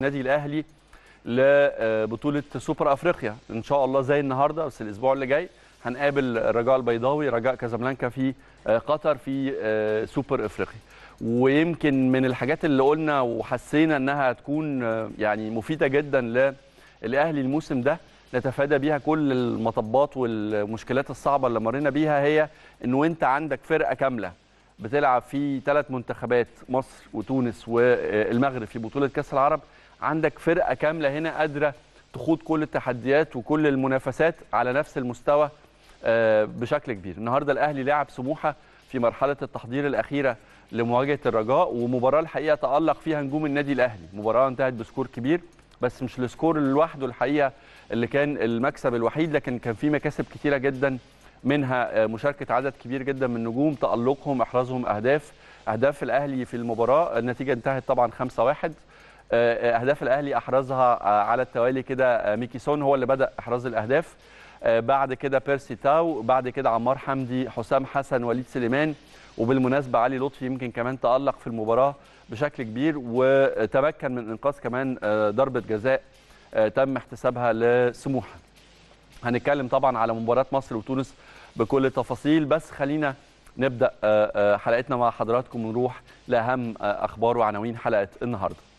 النادي الاهلي لبطوله سوبر افريقيا ان شاء الله زي النهارده بس الاسبوع اللي جاي هنقابل الرجاء البيضاوي رجاء كازابلانكا في آه، قطر في آه، سوبر افريقيا ويمكن من الحاجات اللي قلنا وحسينا انها هتكون آه، يعني مفيده جدا للاهلي الموسم ده نتفادى بيها كل المطبات والمشكلات الصعبه اللي مرينا بيها هي انه انت عندك فرقه كامله بتلعب في ثلاث منتخبات مصر وتونس والمغرب في بطوله كاس العرب عندك فرقه كامله هنا قادره تخوض كل التحديات وكل المنافسات على نفس المستوى آه، بشكل كبير النهارده الاهلي لعب سموحه في مرحله التحضير الاخيره لمواجهه الرجاء ومباراه الحقيقه تالق فيها نجوم النادي الاهلي مباراه انتهت بسكور كبير بس مش السكور لوحده الحقيقه اللي كان المكسب الوحيد لكن كان في مكاسب كتيره جدا منها آه، مشاركه عدد كبير جدا من النجوم تالقهم احرازهم اهداف اهداف الاهلي في المباراه النتيجه انتهت طبعا 5-1 آه، آه، اهداف الاهلي احرزها على التوالي كده ميكيسون هو اللي بدا احراز الاهداف بعد كده بيرسي تاو بعد كده عمار حمدي حسام حسن وليد سليمان وبالمناسبه علي لطفي يمكن كمان تالق في المباراه بشكل كبير وتمكن من انقاذ كمان ضربه جزاء تم احتسابها لسموحه هنتكلم طبعا على مباراه مصر وتونس بكل تفاصيل بس خلينا نبدا آه، آه، حلقتنا مع حضراتكم ونروح لاهم آه، اخبار وعناوين حلقه النهارده